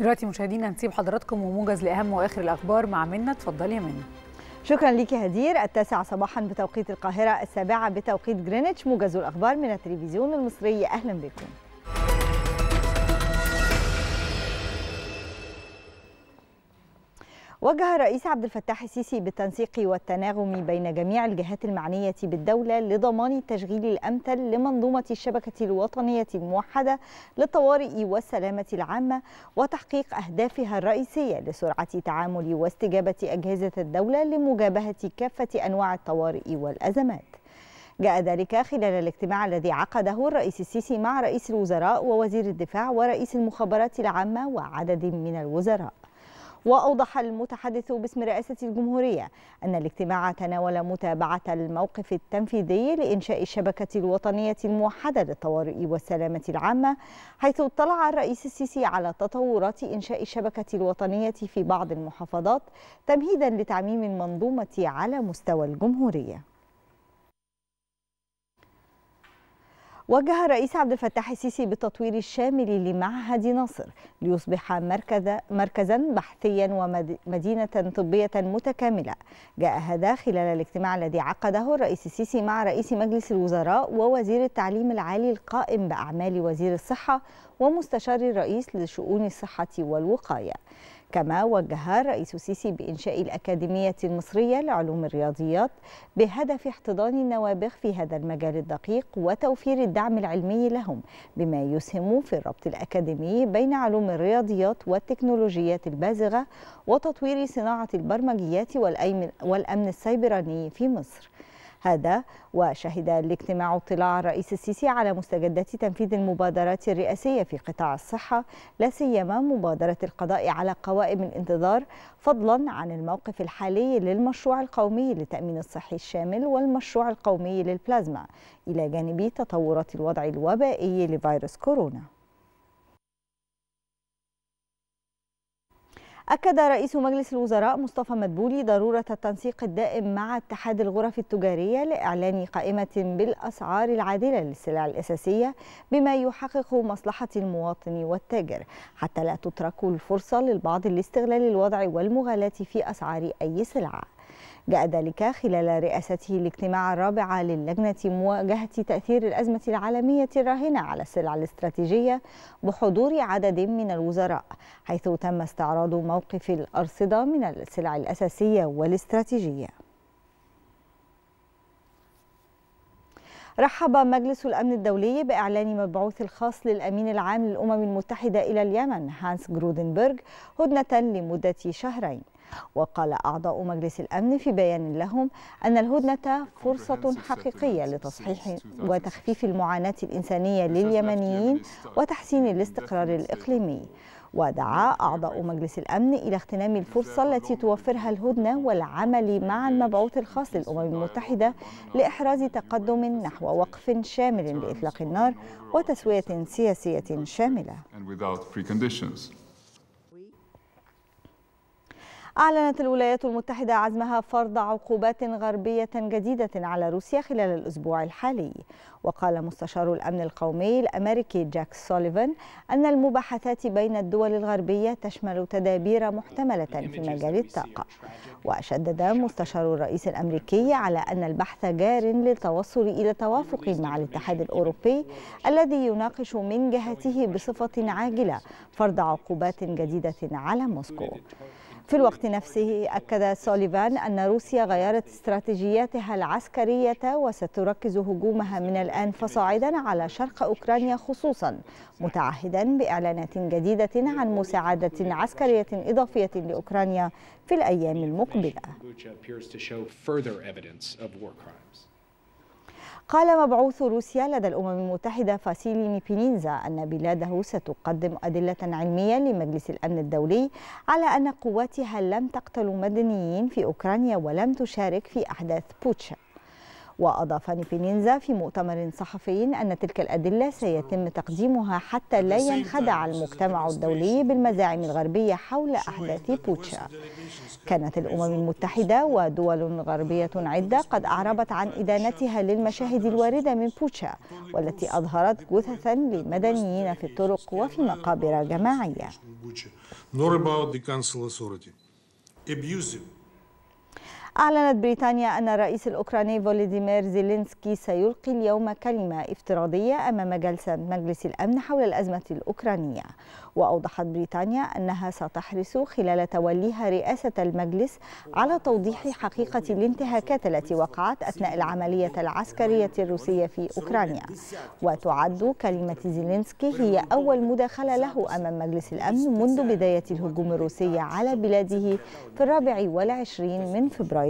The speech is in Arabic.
دلوقتي مشاهدينا نسيب حضراتكم وموجز لاهم واخر الاخبار مع منى اتفضلي يا منى شكرا ليكي هدير التاسعة صباحا بتوقيت القاهرة السابعة بتوقيت جرينتش موجز الأخبار من التلفزيون المصري أهلا بكم وجه الرئيس عبد الفتاح السيسي بالتنسيق والتناغم بين جميع الجهات المعنية بالدولة لضمان التشغيل الأمثل لمنظومة الشبكة الوطنية الموحدة للطوارئ والسلامة العامة وتحقيق أهدافها الرئيسية لسرعة تعامل واستجابة أجهزة الدولة لمجابهة كافة أنواع الطوارئ والأزمات جاء ذلك خلال الاجتماع الذي عقده الرئيس السيسي مع رئيس الوزراء ووزير الدفاع ورئيس المخابرات العامة وعدد من الوزراء وأوضح المتحدث باسم رئاسة الجمهورية أن الاجتماع تناول متابعة الموقف التنفيذي لإنشاء الشبكة الوطنية الموحدة للطوارئ والسلامة العامة حيث اطلع الرئيس السيسي على تطورات إنشاء الشبكة الوطنية في بعض المحافظات تمهيدا لتعميم المنظومة على مستوى الجمهورية وجه الرئيس عبد الفتاح السيسي بالتطوير الشامل لمعهد نصر ليصبح مركز مركزا بحثيا ومدينة طبية متكاملة جاء هذا خلال الاجتماع الذي عقده الرئيس السيسي مع رئيس مجلس الوزراء ووزير التعليم العالي القائم بأعمال وزير الصحة ومستشار الرئيس لشؤون الصحة والوقاية كما وجه رئيس السيسي بإنشاء الأكاديمية المصرية لعلوم الرياضيات بهدف احتضان النوابغ في هذا المجال الدقيق وتوفير الدعم العلمي لهم بما يسهم في الربط الأكاديمي بين علوم الرياضيات والتكنولوجيات البازغة وتطوير صناعة البرمجيات والأمن السيبراني في مصر هذا وشهد الاجتماع اطلاع الرئيس السيسي على مستجدات تنفيذ المبادرات الرئاسية في قطاع الصحة لا سيما مبادرة القضاء على قوائم الانتظار فضلا عن الموقف الحالي للمشروع القومي للتأمين الصحي الشامل والمشروع القومي للبلازما إلى جانب تطورات الوضع الوبائي لفيروس كورونا أكد رئيس مجلس الوزراء مصطفى مدبولي ضرورة التنسيق الدائم مع اتحاد الغرف التجارية لإعلان قائمة بالأسعار العادلة للسلع الأساسية بما يحقق مصلحة المواطن والتاجر حتى لا تترك الفرصة للبعض لاستغلال الوضع والمغالاة في أسعار أي سلعة جاء ذلك خلال رئاسته الاجتماع الرابع للجنة مواجهة تأثير الأزمة العالمية الراهنة على السلع الاستراتيجية بحضور عدد من الوزراء حيث تم استعراض موقف الأرصدة من السلع الأساسية والاستراتيجية رحب مجلس الأمن الدولي بإعلان مبعوث الخاص للأمين العام للأمم المتحدة إلى اليمن هانس جرودنبرغ هدنة لمدة شهرين وقال أعضاء مجلس الأمن في بيان لهم أن الهدنة فرصة حقيقية لتصحيح وتخفيف المعاناة الإنسانية لليمنيين وتحسين الاستقرار الإقليمي ودعا أعضاء مجلس الأمن إلى اغتنام الفرصة التي توفرها الهدنة والعمل مع المبعوث الخاص للأمم المتحدة لإحراز تقدم نحو وقف شامل لإطلاق النار وتسوية سياسية شاملة. أعلنت الولايات المتحدة عزمها فرض عقوبات غربية جديدة على روسيا خلال الأسبوع الحالي وقال مستشار الأمن القومي الأمريكي جاك سوليفان أن المباحثات بين الدول الغربية تشمل تدابير محتملة في مجال الطاقة وشدد مستشار الرئيس الأمريكي على أن البحث جار للتوصل إلى توافق مع الاتحاد الأوروبي الذي يناقش من جهته بصفة عاجلة فرض عقوبات جديدة على موسكو في الوقت نفسه أكد سوليفان أن روسيا غيرت استراتيجياتها العسكرية وستركز هجومها من الآن فصاعدا على شرق أوكرانيا خصوصا متعهدا بإعلانات جديدة عن مساعدة عسكرية إضافية لأوكرانيا في الأيام المقبلة. قال مبعوث روسيا لدى الأمم المتحدة فاسيلي نيبينينزا أن بلاده ستقدم أدلة علمية لمجلس الأمن الدولي على أن قواتها لم تقتل مدنيين في أوكرانيا ولم تشارك في أحداث بوتشا وأضاف نيبينينزا في مؤتمر صحفي أن تلك الأدلة سيتم تقديمها حتى لا ينخدع المجتمع الدولي بالمزاعم الغربية حول أحداث بوتشا كانت الأمم المتحدة ودول غربية عدة قد أعربت عن إدانتها للمشاهد الواردة من بوتشا والتي أظهرت جثثا لمدنيين في الطرق وفي مقابر جماعية. أعلنت بريطانيا أن الرئيس الأوكراني فولوديمير زيلينسكي سيلقي اليوم كلمة افتراضية أمام جلسة مجلس الأمن حول الأزمة الأوكرانية وأوضحت بريطانيا أنها ستحرص خلال توليها رئاسة المجلس على توضيح حقيقة الانتهاكات التي وقعت أثناء العملية العسكرية الروسية في أوكرانيا وتعد كلمة زيلينسكي هي أول مداخلة له أمام مجلس الأمن منذ بداية الهجوم الروسي على بلاده في الرابع والعشرين من فبراير